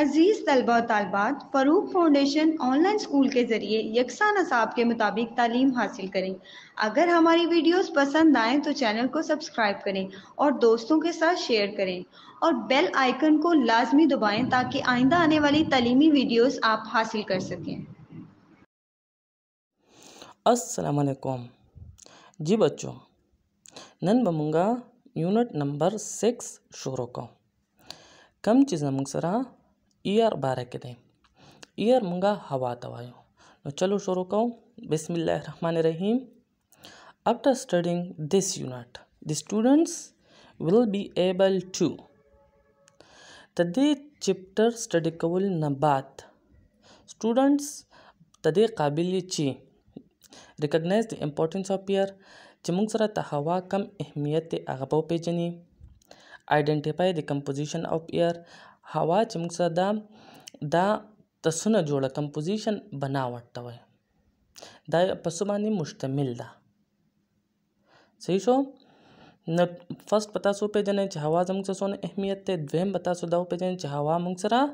अजीज़ तलबा तलबात Farooq foundation online school के ज़रिए यकसा नसाब के मुताबिक तालीम हासिल करें अगर हमारी वीडियोस पसंद आए तो चैनल को सब्सक्राइब करें और दोस्तों के साथ शेयर करें और बेल आइकन को लाजमी दबाएं ताकि आइंदा आने वाली तलीमी वीडियोस आप हासिल कर सकें असलकुम जी बच्चों नन बमंगा यूनिट नंबर सिक्स शुरू कम चीज़ मुंगसरा ईयर ॿार खे ताईं ईयर मुंगा हवा तवायो तो चलो शुरू कऊं बिस्मिल्लाहिर्रहमानिर्रहीम After studying this unit, the students will be able to د دې چپټر سټډي کول نه بعد سټوډنټس د دې قابل چې ریکګنایز د امپورټنس اف پیر چې موږ سره ته هوا کم اهمیت ته هغه پیژني آئیډنټیفای د کمپوزیشن اف ایر هوا چې موږ سره ده دا تسونه جوړه کمپوزیشن بناوټ ته وایي دا په څه باندې مشتمل ده صحیح شو نو فرست پتا سو پیژنې چې هوا زموږ سره څونه اهمیت دی دویم پتا سو دا پیژنې چې هوا موږ سره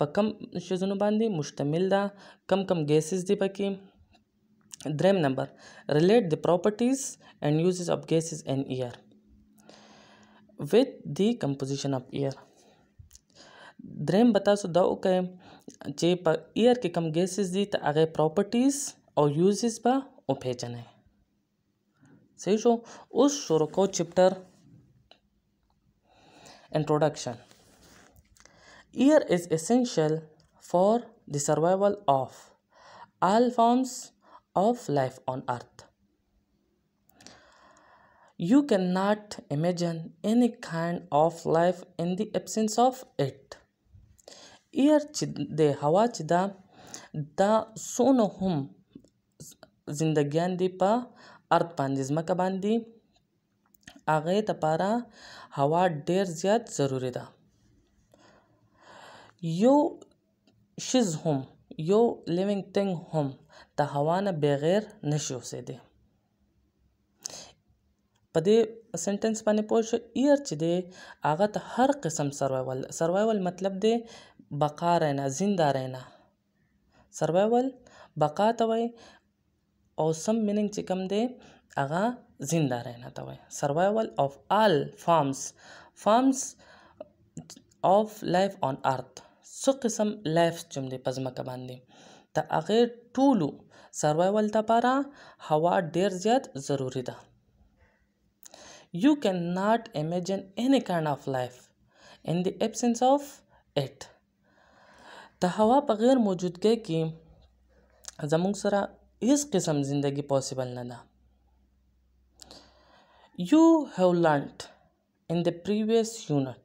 په کم شیزونو باندې مشتمل ده کم کم ګیسز دي پکې دریم نمبر ریلیټ دی پراپرټیز اینڈ یوزز اف ګیسز ان ایئر وت دی کمپوزیشن اف ایئر Dream the okay, chepa ear ke kam gases di ta age properties or uses ba ophejan hai. सही शो उस शोर को chapter introduction ear is essential for the survival of all forms of life on earth. You cannot imagine any kind of life in the absence of it. ایر چې د هوا چې دا دا څونه هم زندګیان دي په ارد باندې ځمکه باندې هغې دپاره هوا ډیر زیات ضروري ده یو شیز هم یو لیونګ تنګ هم د هوا نه بغیر نشي اوسېدی په دې سنټنس باندې پوه شو ایر چې دی هغه ته هر قسم سروایول سروایول مطلب دی بقا رہنا जिंदा रहना سروایول بقا ته وایي او سم میننګ چې کوم دی هغه زنده رهنا ته وایي سروایول آف آل فارمس فارمس آف لایف آن ارث څو قسم لایف جملې په ځمکه باندې د هغې ټولو سروایول لپاره هوا ډیر زیات ضروری ده you cannot imagine any kind of life in the absence of it د هوا په غیر موجودګۍ کې زموږ سره هیڅ قسم زندگی پاسیبل نه ده یو هیو لرنډ in the previous unit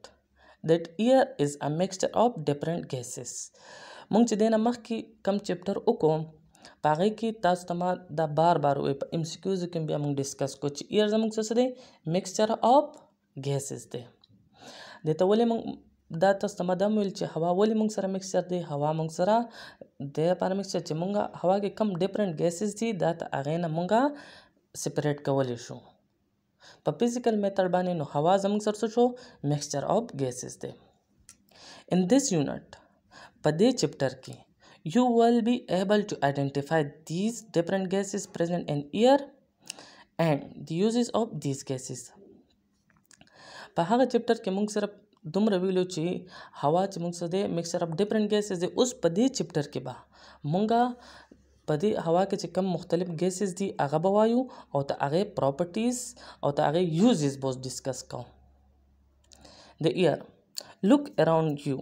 that air is a mixture of different gases مونږ چې دینه مخکې کم چپټر وکوم پاغې کې تاسو ته ما دا بار بار وې په ام سی کیوز کې بیا موږ ډیسکس کو چې ایر زموږ څه دی مکسچر اف غیسز دی د ته ولې موږ دا تاسو ته مدام ویل چې هوا ولې موږ سره مکسچر دی هوا موږ سره د لپاره مکسچر چې موږ هوا کې کم ډفرنٹ ګیسز دي دا ته هغې نه موږ سپریټ کولی شو په فزیکل میتھډ باندې نو هوا زموږ سره څه شو مکسچر اف ګیسز دی ان دیس یونټ په دې چپټر کې یو ویل بی ایبل ټو آئیډینټیفای دیز ډفرنٹ ګیسز پرزنٹ ان ایئر اینڈ د یوزز اف دیز ګیسز په هغه چپټر کې موږ صرف دومره ویلو چې هوا چې موږ څه دی مکسچر اف ډیفرنٹ ګیسز دی اوس په دې چپټر کې به مونږه په دې هوا کې چې کم مختلف ګیسز دي هغه به وایو او د هغې پراپرټیز او د هغې یوزز به اوس ډسکس کوو د ایر لوک اراوند یو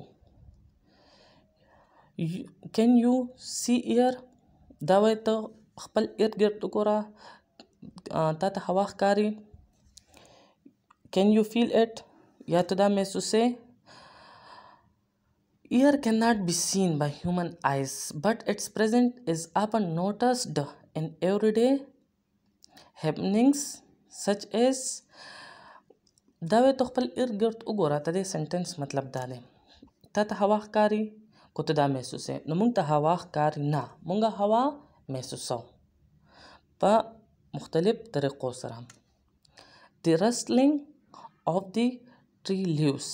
کین یو سی ایر دا وایي ته خپل ایر ګرد وګوره تا ته هوا ښکاري کین یو فیل اټ Yatoda Mesuse Ear cannot be seen by human eyes, but its presence is often noticed in everyday happenings such as دا وې ته خپل ارګرد وګوره ته دې سنټنس مطلب دا دی تا ته هوا ښکاري کو ته دا محسوسې نو موږ ته هوا ښکاري نه موږ هوا محسوسو په مختلف طریقو سره د رسلینګ of the ټریلیوس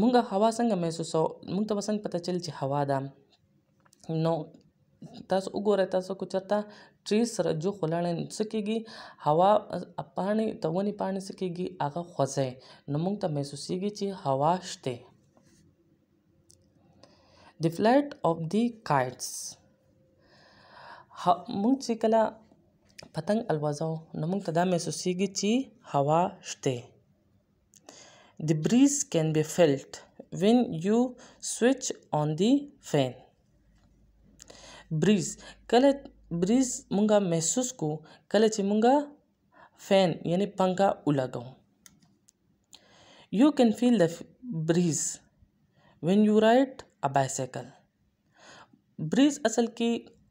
مونږه هوا څنګه محسوسو مونږ ته څنګه پته چل چې هوا ده نو تاسو وګورئ تاسو کو چرته ټری سره جو خلانې سکیږي هوا پانی تونی پانی سکیږي هغه خوځي نو مونږ ته محسوسيږي چې هوا شته دی فلایټ اف دی کایټس مونږ چې کله پتنګ الوځو نو موږ ته دا محسوسیږي چې هوا شته د بریز کین بی فیلټ when you switch on the fan breeze کله بریز مونږه محسوس کو کله چې مونږه فین یعنی پنکا ولګو یو کین فیل د بریز when you ride a bicycle بریز اصل کې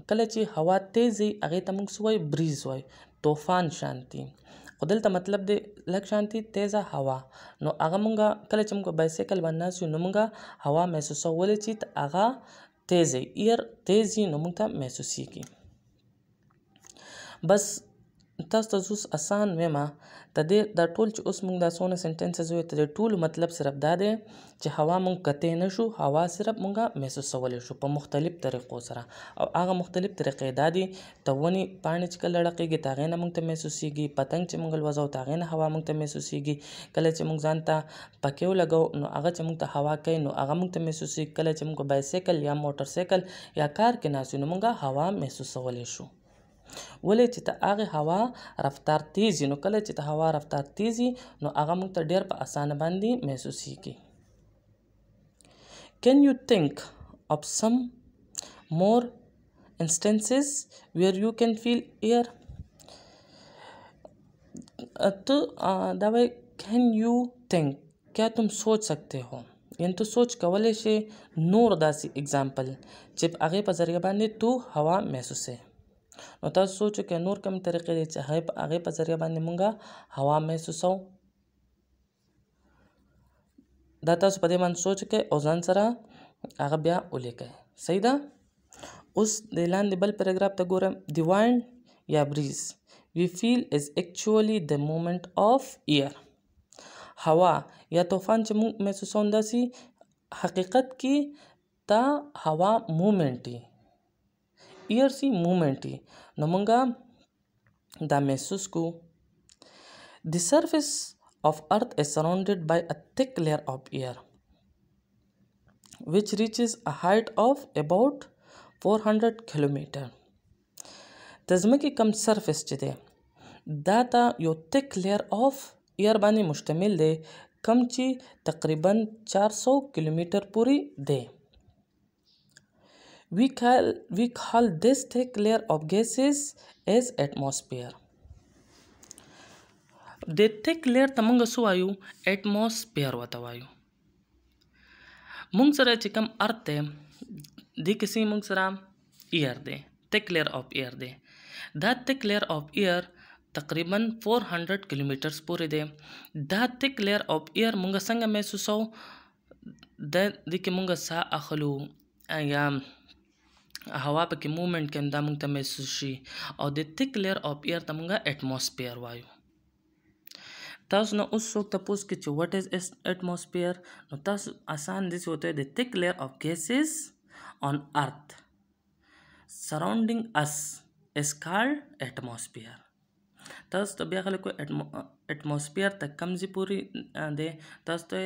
کله چې هوا تیز وي هغې ته موږ څه وایو بریز وایو طوفان شانتي خو دلته مطلب دی لږ شانتي تیزه هوا نو هغه مونږه کله چې موږ بایسیکل باندې ناست یو نو مونږه هوا محسوسولی چې هغه تیز ایر تیز وي نو موږ ته محسوسیږي بس تاسو ته اوس اسان وایم د دې دا ټول چې اوس موږ دا څونه سنټنسز وي د ټول مطلب صرف دا دی چې هوا موږ کته نه شو هوا صرف موږ محسوسولی شو په مختلف طریقو سره او هغه مختلف طریقې دا دي ته ونې پاڼې چې کله لړقېږي د هغې نه موږ ته محسوسیږي پتنګ چې موږ الوځو د هغې نه هوا موږ ته محسوسیږي کله چې موږ ځان ته پکې ولګو نو هغه چې موږ ته هوا کوي نو هغه موږ ته محسوسیږي کله چې موږ بایسیکل یا موټر سایکل یا کار کې ناسو نو موږ هوا محسوسولی شو ولې چې ته هغه هوا رفتار تیزي نو کله چې ته هوا رفتار تیزي نو هغه موږ ته ډیر په اسانه باندې محسوسیږي can you think of some more instances where you can feel air ته دا وای can you think کیا تم سوچ सकते हो یعنی ته سوچ کولای شي نور داسې اگزامپل چې هغه په ذریعہ باندې تو هوا محسوسه نو تاسو سوچو کې نور کوم طریقې دي چې هغې په ذریعه باندې مونږه هوا محسوسو دا تاسو په دې باندې سوچ کې او ځان سره هغه بیا ولیکئ صحیح ده اوس د لاندې بل پیراګراف ته ګورم دی وایند یا بریز وی فیل از اکچولی د مومنت اف ایر هوا یا طوفان چې موږ محسوسون داسي حقیقت کې دا هوا مومنت دی सी मूमेंट ही नमंग द मेसूस को the surface of earth is surrounded by a thick layer of air which reach is a height of about four hundred kilometre तजमे की कम surface चे दा यो थिक लेयर ऑफ इयर बानी मुश्तमिल दे कम ची तकरीबन चार सौ किलोमीटर पूरी दे we call, we call this thick layer of gases as atmosphere. د thick layer ته مونږ سو وایو atmosphere وته وایو مونږ سره چې کوم ارت دی د کسې مونږ سره air دی thick layer of air دی دا thick layer of air تقریبا 400 کیلومترز پورې دی دا thick layer of air مونږ څنګه محسوسو د دې کې مونږ ساه اخلو یا هوا پکې موومېنټ کوي دا موږ ته محسوس شي او د تھک لیر اف ایر ته موږ اټموسفیر وایو تاسو نه اوس څوک تاسو کې چې واټ از اټموسفیر نو تاسو آسان دي چې وته د تھک لیر اف ګیسز on earth surrounding us is called atmosphere تاسو ته بیا خلکو اټموسفیر ته کمزې پوری دی تاسو ته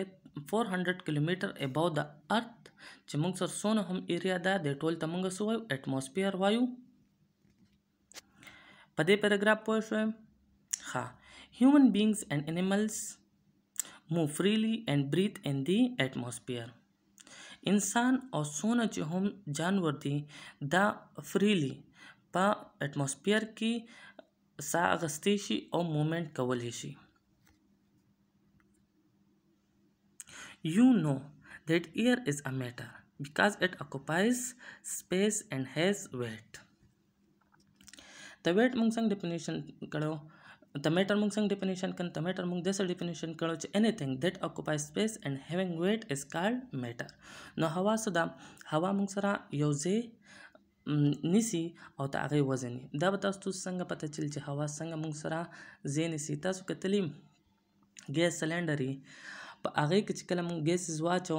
400 کیلومتر اباو د ارت چې موږ سره سونه هم ایریا ده د ټول ته موږ سوایو اټموسفیر وایو په دې پیراګراف پوه شو ها human beings and animals move freely and breathe in the atmosphere انسان او سونه چې هم جانور دي دا فریلی په اټموسفیر کې سا اغستی شي او مومنټ کولی شي you know that air is a matter because it occupies space and has weight. The weight mungsang definition karo the matter mungsang definition kan the matter mung this definition karo anything that occupies space and having weight is called matter. Now hawa suda hawa mungsara yoze نیسی او د هغې وزن دا به تاسو څنګه پته چل چې هوا څنګه موږ سره ځای نیسي تاسو کتلی ګیس سلینډر یې په هغه کې چې کله موږ ګیسز واچو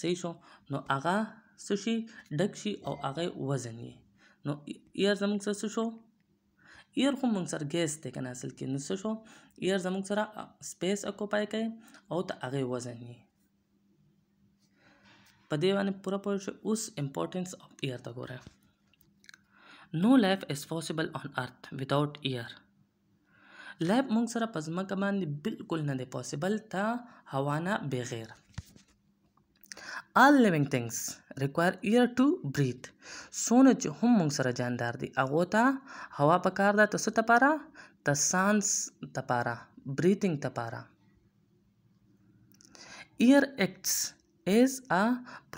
صحیح شو نو هغه څه شي ډک شي او هغه وزن یې نو ایر زموږ سره څه شو ایر خو موږ سره ګیس دی کنه اصل کې نو څه شو ایر زموږ سره سپیس اکوپای کوي او ته هغه وزن یې په دې باندې پوره پوه شو اوس امپورټنس اف ایر ته ګوره نو لایف از پاسبل آن ارث وداؤٹ ایر لایب موږ سره په ځمکه باندې بالکل نه دی پاسبل ته هوا نه بغیر all living things require air to breathe سونه چې هم موږ سره جاندار دي هغه ته هوا پکار ده تاسو ته پاره د سانس ته پاره breathing ته پاره air acts is a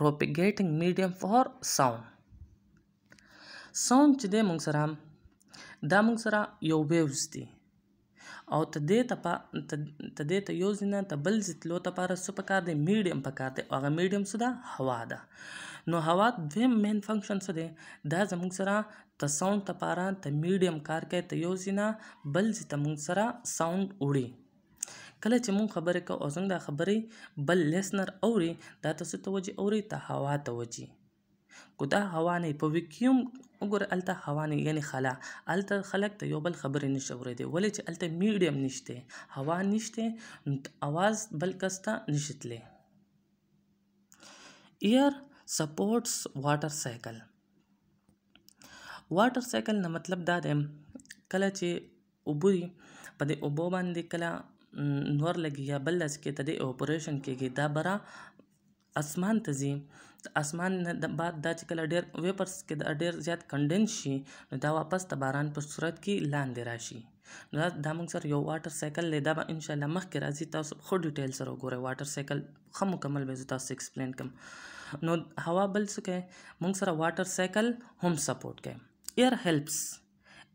propagating medium for sound sound چې د موږ سره دا موږ سره یو waves دي او تدې تپا تدې ته یو ځینه ته بل ځتلو ته لپاره څه پکار دی میډیم پکار دی هغه میډیم څه ده هوا ده نو هوا دویم مین فنکشن څه دی دا زموږ سره ته ساوند ته لپاره ته میډیم کار کوي ته یو ځینه بل ځای ته موږ سره ساوند وړي کله چې مونږ خبرې کوو او څنګه خبرې بل لیسنر اوري دا تاسو توجه اوري ته هوا توجه خو دا هوا نه په ویکیوم وګوره الته هوا نه یعنی خلا الته خلک ته یو بل خبرې نشي اورېدی ولې چې الته میډیم نشته هوا نشته اواز بل کس ته نشي تللی air supports water cycle واټر سایکل نه مطلب دا دی کله چې اوبوري په دې اوبو باندې کله نور لګي یا بل لاس کې تدې اپریشن کېږي دا برا اسمان ته ځي د اسمان نه د بعد دا چې کله ډېر ویپرس کې د ډېر زیات کنډنس شي نو دا واپس د باران په صورت کې لاندې راشي نو دا موږ سره یو واټر سایکل دی دا به انشاءالله مخکې راځي تاسو خو ډیټیل سره وګورئ واټر سایکل ښه مکمل به زه تاسو اکسپلین کړم نو هوا بل څه کوي موږ سره واټر سایکل هم سپورټ کوي ایر هیلپس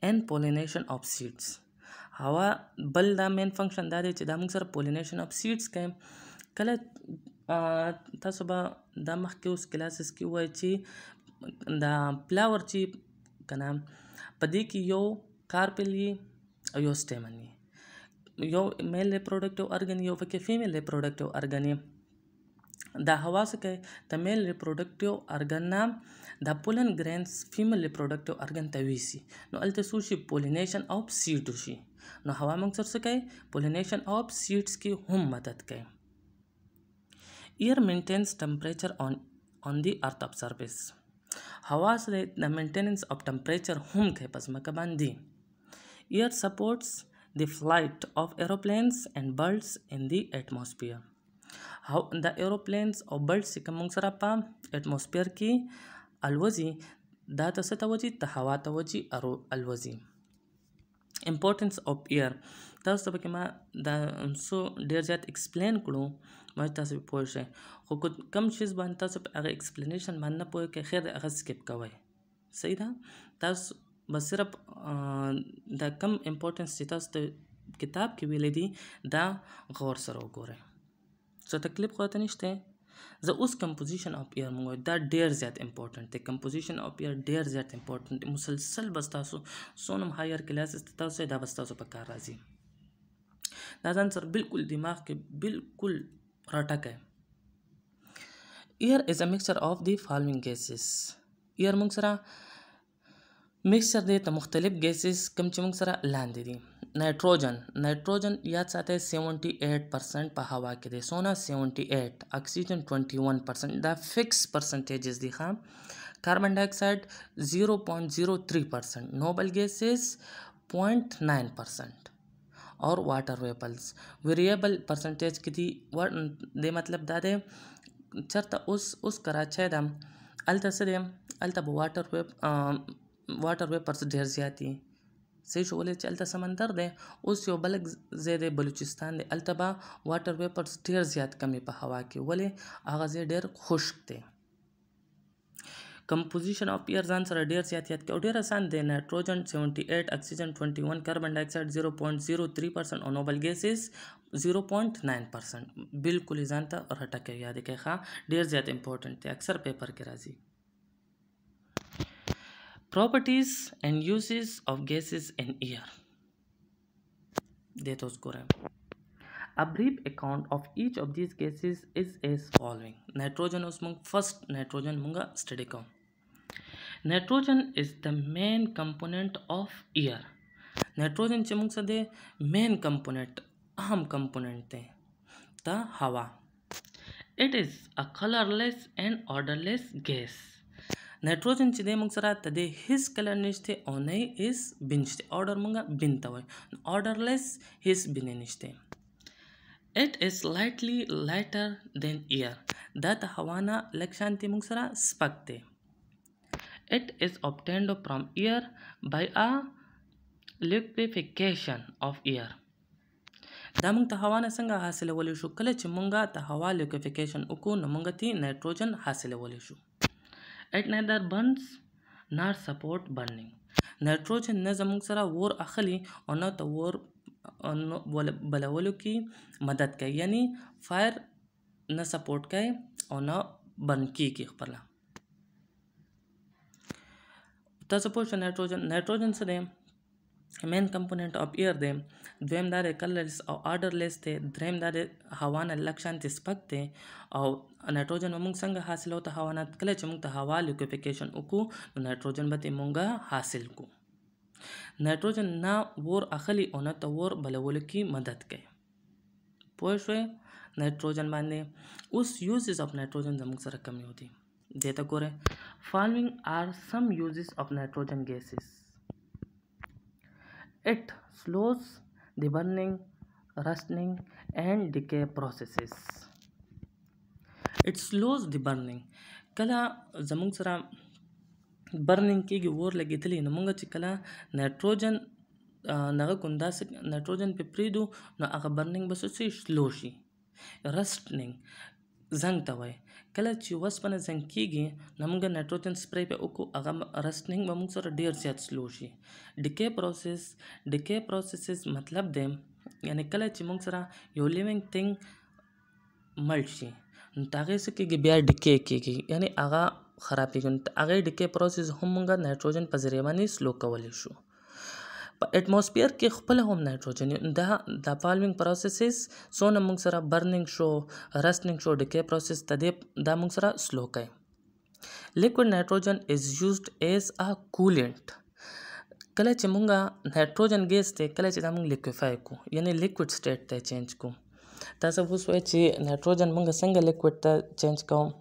ان پولینیشن آف سیډس هوا بل دا مین فنکشن دا دی چې دا موږ سره پولینیشن آف سیډس کوي کله تاسو به دا مخکې اوس کلاسز کې ووایئ چې دا پلاور چې که نه په دې کې یو کارپل یي او یو سټیمن یي یو میل ریپروډکټیو ارګن یو پکې فیمیل ریپروډکټیو ارګن یې دا حواس کې د میل ریپروډکټیو ارګن نه د پولن ګرینز فیمیل ریپروډکټیو ارګن ته ویسي نو هلته څو شي پولینیشن او سیډ شي نو هوا موږ سره څه کوي پولینیشن او سیډس کې هم مدد کوي Air maintains temperature on, on the earth of surface. हवा से the maintenance of temperature हम खे पस मकबंदी Air supports the flight of aeroplanes and birds in the atmosphere. How the aeroplanes or birds چې کوم سره په atmosphere کې الوزي دا ته څه ته وځي ته هوا ته وځي الوزي Importance of air تاسو ته پکې ما دا څو ډېر زیات اکسپلین کړو ما تاسو پوه شئ خو کم چیز باندې تاسو په هغه اکسپلینیشن باندې نه پوهې کې خیر هغه سکپ کوئ صحیح ده تاسو بس صرف دا کم امپورټنس چې تاسو ته کتاب کې ویلې دي دا غور سره وګورئ څه تکلیف خو ته نشته زه اوس کمپوزیشن اف ایر مونږ دا ډیر زیات امپورټنت دی کمپوزیشن اف ایر ډیر زیات امپورټنت مسلسل بس تاسو سونم هایر کلاسز تاسو دا بس تاسو په کار راځي دا ځان سره بالکل دماغ کې بالکل راټک ہے ایئر از ا مکسچر اف دی فالوینګ ګیسز ایئر موږ سره مکسچر دی ته مختلف ګیسز کوم چې موږ سره لاندې دي نایټروجن نایټروجن یاد ساتئ 78% په هوا کې دی سونا 78 اکسیجن 21% دا فکس پرسنټیجز دي خام carbon dioxide 0.03% noble gases 0.9% और वाटर वेपल्स variable percentage किती दे मतलब दादे चरता उस उस कराचे दम अलता से दे अलता water vapour water vapour percentage जाती صحیح شو ولې چې الته سمندر دی اوس یو بل ځای دی بلوچستان دی الته به واټر ویپرز ډیر زیات کمی په هوا کې ولې هغه ځای ډیر خشک دی कंपोजिशन ऑफ ईयर आंसर है डेयर याद याद के डेयर आसान देना है nitrogen seventy eight oxygen twenty one carbon dioxide zero point zero three percent और noble gases zero point nine percent बिल्कुल ही जानता और हटा के याद है हाँ डेयर ज़्यादा इंपॉर्टेंट थे अक्सर पेपर के राजी properties and uses of gases in air दे तो उसको है A brief account of each of these cases is as following. Nitrogen is among first nitrogen munga steadicum. Nitrogen is the main component of air. Nitrogen nitrogen चिमुक सदे main component अहम component थे द हवा It is a colorless and odorless gas. Nitrogen चिदे मुंग सरा तदे हिस कलर निश्ते ओने इस बिंजते ऑर्डर मुंगा बिनता हुए ऑर्डरलेस हिस बिने निश्ते it is slightly lighter than air دا د هوا نه لږ شانتي موږ سره سپک دی it is obtained from air by a liquefaction of air دا موږ ته هوا نه څنګه حاصلولی شو کله چې موږ ته هوا لیکوفیکیشن وکړو نو موږ تی نایټروجن حاصلولی شو اټ نایدر برنز نار سپورټ برنینګ نایټروجن نه زموږ سره ور اخلي او نه ته ور بلولو کې مدد کوي یعنی فایر نه سپورټ کوي او نه برن کیږي خپله تاسو پوه شو نایټروجن نایټروجن څه دی مین کمپوننټ اف ایر دی دویم دا دی کلرلس او آډرلیس دی دریم دا دی هوا نه لږ شانتې سپک دی او نایټروجن به موږ څنګه حاصلو ته هوا نه کله چې موږ ته هوا لیکوفیکیشن وکړو نو نایټروجن به ترې موږ حاصل کړو نایټروجن نه ور اخلي او نه ته ور بلولو کې مدد کوي پوه شوې نایټروجن باندې اوس یوزز اف نایټروجن زموږ سره کمی دي دې ته ګوره فالوینګ آر سم یوزز اف نایټروجن ګیسز it slows the burning rusting and decay processes it slows the burning کله زمونږ سره برنینګ کېږي اور لګېدلی نو موږ چې کله نایټروجن نغه کوم داسې نایټروجن پې پرېږدو نو هغه برنینګ به څه سلو شي رسټنینګ زنګ ته وایي کله چې وسپنه زنګ کیږي نو موږ نایټروجن سپری په وکړو هغه رسټنینګ به موږ سره ډیر زیات سلو شي ډیکې پروسس ډیکې پروسسز مطلب دی یعنی کله چې موږ سره یو لیونګ تھنګ مړ شي هغه څه کېږي بیا ډکې کېږي یعنی هغه خرابېږي نو هغې ډکې پروسس هم موږ نایټروجن په ذریعه باندې سلو کولی شو په اټموسفیر کې خپل هم نایټروجن دا د فالوینګ پروسسز سونه موږ سره برننګ شو رستنګ شو ډکې پروسس تدې دا موږ سره سلو کوي لیکوډ نایټروجن از یوزډ ایز ا کولینټ کله چې موږ نایټروجن ګیس ته کله چې دا موږ لیکویفای کو یعنی لیکوډ سټیټ ته چینج کو تاسو وسوئ چې نایټروجن موږ څنګه لیکوډ ته چینج کوم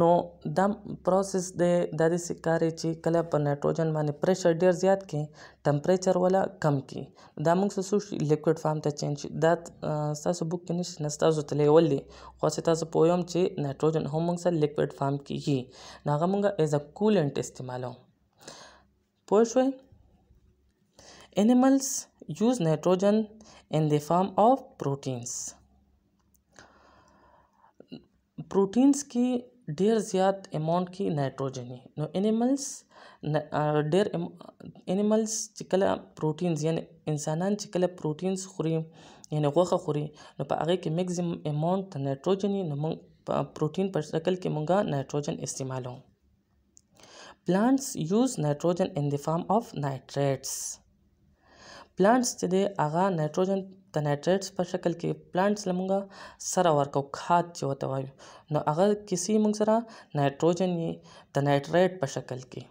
نو دا پروسس دی د دې سکاري چې کله په نایټروجن باندې پریشر ډیر زیات کی ټمپریچر ولا کم کی دا موږ سوسو لیکوډ فارم ته چینج دا تاسو بوک کې نشته نستا زو تلې ولې خو تاسو پویم چې نایټروجن هم موږ سره لیکوډ فارم کیږي ناغه موږ ایز ا کولنټ استعمالو پوه شوئ animals use nitrogen in the form of proteins proteins की ढेर ज़्यादा अमाउंट की nitrogen है नो animals ढेर animals चिकला proteins यानी इंसानان चिकला proteins خوري یعنی غوښه خوري نو په هغه کې میکزیم اماونت نایټروجن نو موږ پروتین په شکل کې موږ نایټروجن استعمالو plants use nitrogen in the form of nitrates پلانټس چې دی هغه نایټروجن د نایټریټس په شکل کې پلانټس لمونږه سره ورکو کھاد چې وته وایو نو هغه کسی مونږ سره نایټروجن یې د نایټریټ په شکل کې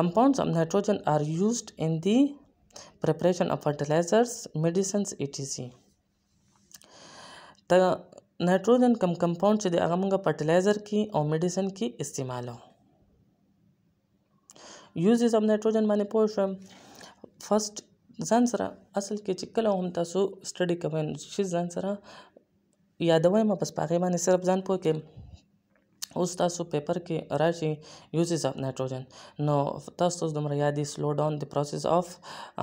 compounds of nitrogen are used in the preparation of fertilizers medicines etc د نایټروجن کم کمپاوند چې د هغه مونږه فرټیلایزر کې او میډیسن کې استعمالو یوزز هم نایټروجن باندې پوه شوم فرست ځان سره اصل کې چې کله هم تاسو سټډي کوئ نو چې ځان سره یادوئ ما بس په هغې باندې صرف ځان پوه کړئ اوس تاسو پیپر کې راشي uses of nitrogen نو تاسو دومره یادي slow down the process of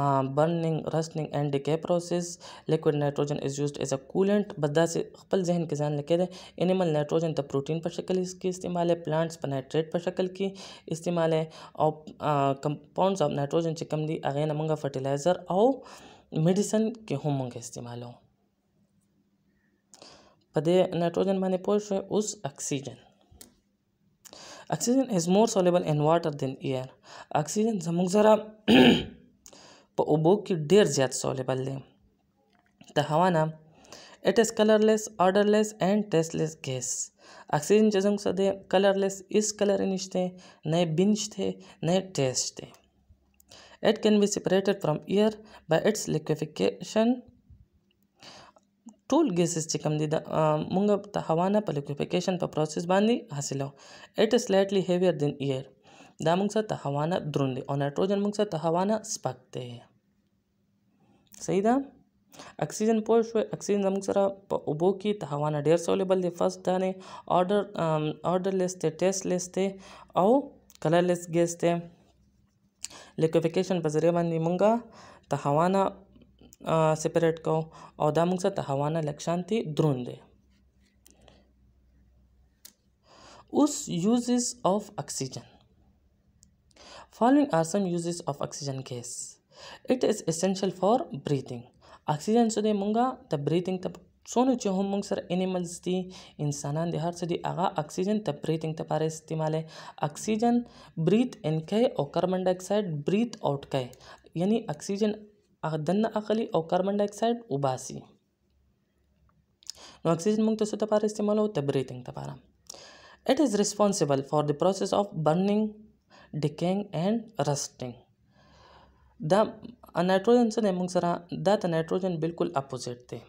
uh, burning rusting and decay process liquid nitrogen is used as a coolant بس داسې خپل ذهن کې ځان لکه ده انیمل نایټروجن ته پروتین په شکل کې استعمال ہے پلانټس په نایټریټ په شکل کې استعمال ہے او کمپاونډز اف نایټروجن چې کم دي هغه نه موږ فرټیلایزر او میډیسن کې هم موږ استعمالو په دې نایټروجن باندې پوه شو اوس اکسیجن Oxygen is more soluble in water than air. Oxygen زموږ سره په اوبو کې ډیر زیات soluble دی د هوا نه it is colorless odorless and tasteless gas oxygen چې څنګه ده colorless is color نشته نه بنش ته نه taste ته it can be separated from air by its liquefaction ټول ګیسز چې کوم دي مونږ د هوا نه په لیکوفیکیشن په پروسس باندې حاصلو اټ از سلایټلی هیویر دین ایر دا مونږ سره د هوا نه دروند دي او نایټروجن مونږ سره د هوا نه سپک دی صحیح ده اکسیجن پوه شو اکسیجن زموږ سره په اوبو کې ته هوا نه ډیر سولېبل دی فرست دا نه آرډر آرډر لیس ته ټیسټ لیس ته او کلر لیس ګیس ته لیکوفیکیشن په ذریعہ باندې مونږه ته هوا نه سپریټ کوو او دا موږ سره هوا نه لږ شانتي دروند دی اوس یوزز آف اکسیجن following are some uses of oxygen gas it is essential for breathing oxygen څه دی مونږه د breathing ته څونه چې هم مونږ سره انیملز دي انسانان د هر څه دي هغه اکسیجن ته breathing ته پاره استعماله اکسیجن breathe in کوي او کاربن ډای اکساید breathe out کوي یعنی اکسیجن دننه اخلي او کاربن ډای اکساید وباسي نو اکسیجن موږ ته څه لپاره استعمالو د بریثینګ لپاره it is responsible for the process of burning decaying and rusting دا نایټروجن څه دی موږ سره دا ته نایټروجن بالکل اپوزیټ دی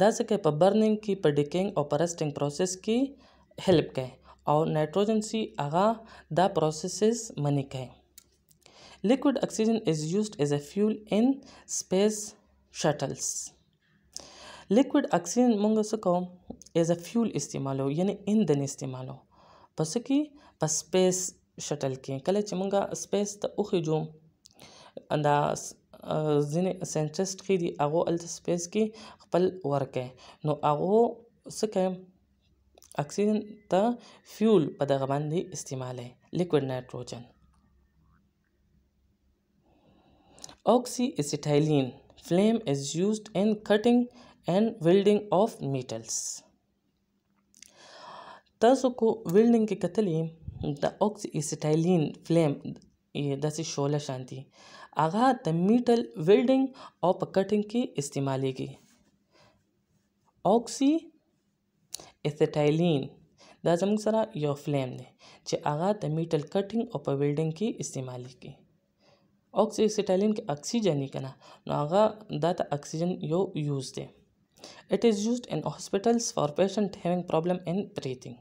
دا څه کوي په برننګ کې په ډیکینګ او په رسټینګ پروسس کې هیلپ کوي او نایټروجن سی هغه دا پروسیسز منی کوي Liquid oxygen is used as a fuel in space shuttles. لیکوډ اکسیجن مونږ څه کوم از ا فیول استعمالو یعنی ایندھن استعمالو پس کې په سپیس شټل کې کله چې مونږه سپیس ته اوخه جو اندا ځینې ساينټست کې دی هغه ال سپیس کې خپل ورکه نو هغه څه کوي اکسیجن ته فیول په دغه باندې استعمالي لیکوډ نایتروجن Oxyacetylene flame is used in cutting and welding of metals. تاسو کو ویلډینګ کې کتلې د اوکس ایسټایلین فلیم داسې شعله شانتي هغه د میټل ویلډینګ او په کټینګ کې استعمالیږي اوکسی ایسټایلین دا زموږ سره یو فلیم دی چې هغه د میټل کټینګ او په ویلډینګ کې استعمالیږي اوکس ایسټالین کې اکسیجن یې کنه نو هغه دا ته اکسیجن یو یوز دی it is used in hospitals for patient having problem in breathing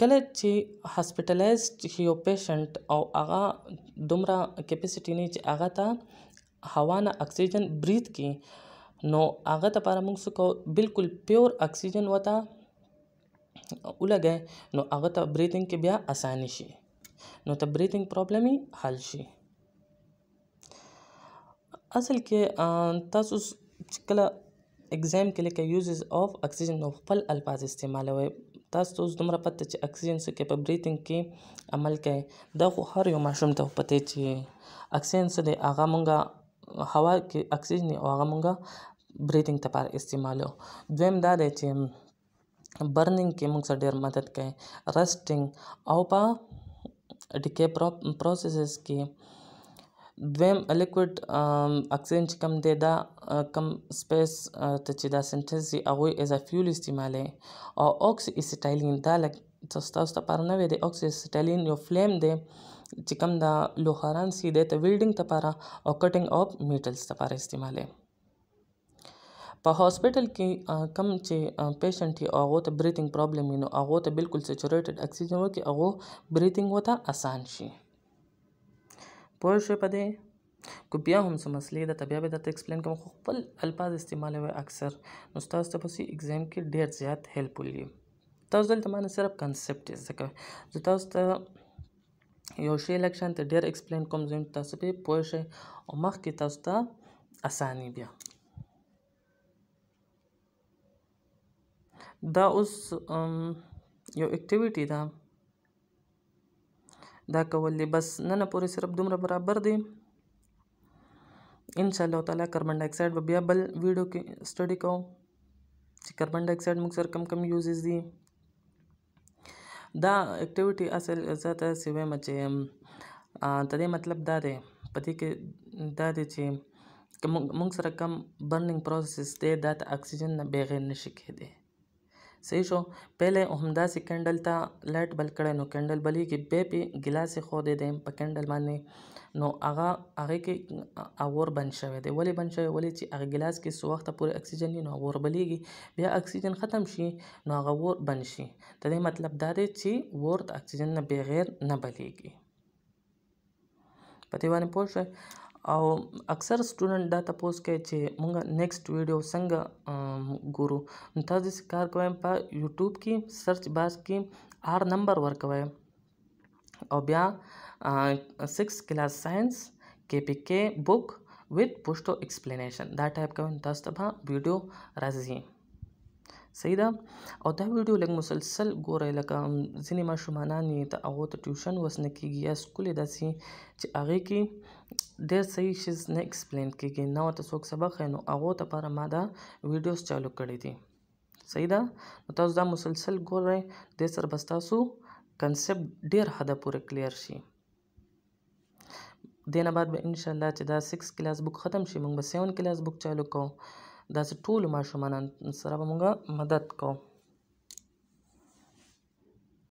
کله چې هاسپټلایزډ یو پیشنټ او هغه دومره کیپاسټی نه چې هغه ته هوا نه اکسیجن بریث کی نو هغه ته پر موږ کو بالکل پیور اکسیجن وتا ولګي نو هغه ته بریثینګ کې بیا اساني شي نو د بریدینګ پرابلم یې حل شي اصل کې تاسو کله اگزام کې لیکه یوزز اف اکسیجن نو خپل الفاظ استعمالوي تاسو اوس دومره پته چې اکسیجن څه کې په بریثینګ کې عمل کوي دا خو هر یو ماشوم ته پته چې اکسیجن څه دی هغه مونږه هوا کې اکسیجن او هغه مونږه بریثینګ ته پر استعمالو دویم دا دی چې برننګ کې مونږ سره ډېر مدد کوي رسټینګ او په decay processes కి ద్వేయం liquid oxygen ಕಮ್ ದೇದ ಕಮ್ ಸ್ಪೇಸ್ ತಚ್ಚಿದ ಸಿಂಥೆಸಿ ಅವು ಎಸ್ ಅ ಫ್ಯೂಲ್ ಇಸ್ತಿಮಾಲೆ ಆ ಆಕ್ಸಿ ಇಸಿಟೈಲಿನ್ ದ ಲೈಕ್ تاسو ته پاره نه وي د اکسیسټلین یو فلیم دی چې کوم د لوخاران سي دی ته ویلډینګ لپاره او کټینګ اپ میټلز لپاره استعمالوي په هاسپټل کې کم چې پیشنټ یې هغه ته بریثینګ پرابلم وي نو هغه ته بالکل سچورېټډ اکسیجن ورکړي هغه بریثینګ وته اسان شي پوه شوې په دې که بیا هم څه مسلې ده ته بیا به درته اکسپلین کوم خو خپل الفاظ استعمالوي اکثر نو ستاسو ته پسې اګزام کې ډېر زیات هیلپ ولي تاسو دلته مانه صرف کنسپټ زده کوئ زه تاسو ته یو شی لکشن ته ډېر اکسپلین کوم زم تاسو پې پوه شئ او مخکې تاسو ته اساني بیا دا اوس یو اکټیویټي ده دا کول دي بس نن پورې صرف دومره برابر دی ان شاء الله تعالی کاربن ډای اکساید به بیا بل ویډیو کې سټډي کوم چې کاربن ډای اکساید موږ سره کم کم یوزز دي دا اکټیویټي اصل ذاته سیوې مچې ته مطلب دا دی پدې کې دا دی چې موږ سره کم برننګ پروسس دی دا ته اکسیجن نه بغیر نشي کېدی صحیح شو پهلې همداسې کنډل ته لایټ بل کړی نو کنډل بلیږي بیا پې ګلاس یې ښودی دی په کنډل باندې نو هغه هغې کې اور بند شوی دی ولې بند شوی ولې چې هغه ګلاس کې څو وخته پورې اکسیجن وي نو اور بلیږي بیا اکسیجن ختم شي نو هغه اور بند شي د دې مطلب دا دی چې اور د اکسیجن نه بغیر نه بلیږي په دې باندې پوه شئ او اکثر سټوډنټ دا تاسو کوي چې مونږ نیکسټ ویډیو څنګه ګورو تاسو دې کار کوئ په یوټیوب کې سرچ بار کې آر نمبر ورکوي او بیا 6 کلاس ساينس کې پی کې بک وذ پښتو ایکسپلینیشن دا ټایپ کوئ تاسو ته ویډیو راځي صحیح ده او دا ویډیو لږ مسلسل ګورئ لکه ځینې ماشومانان یې ته هغو ته ټیوشن وسنه کېږي یا سکول یې داسې چې هغې کې ډېر صحیح شیز نه اکسپلین کېږي نه ورته څوک سبق ښیي نو هغو دپاره ما دا ویډیوز چالو کړي دي صحیح ده نو تاسو دا مسلسل ګورئ دې سره به ستاسو کنسپټ ډېر حده پورې کلیر شي دینه بعد به انشاءالله چې دا سکس کلاس بک ختم شي موږ به سیون کلاس بک چالو کوو داسې ټولو ماشومانو سره به مونږ مدد کوو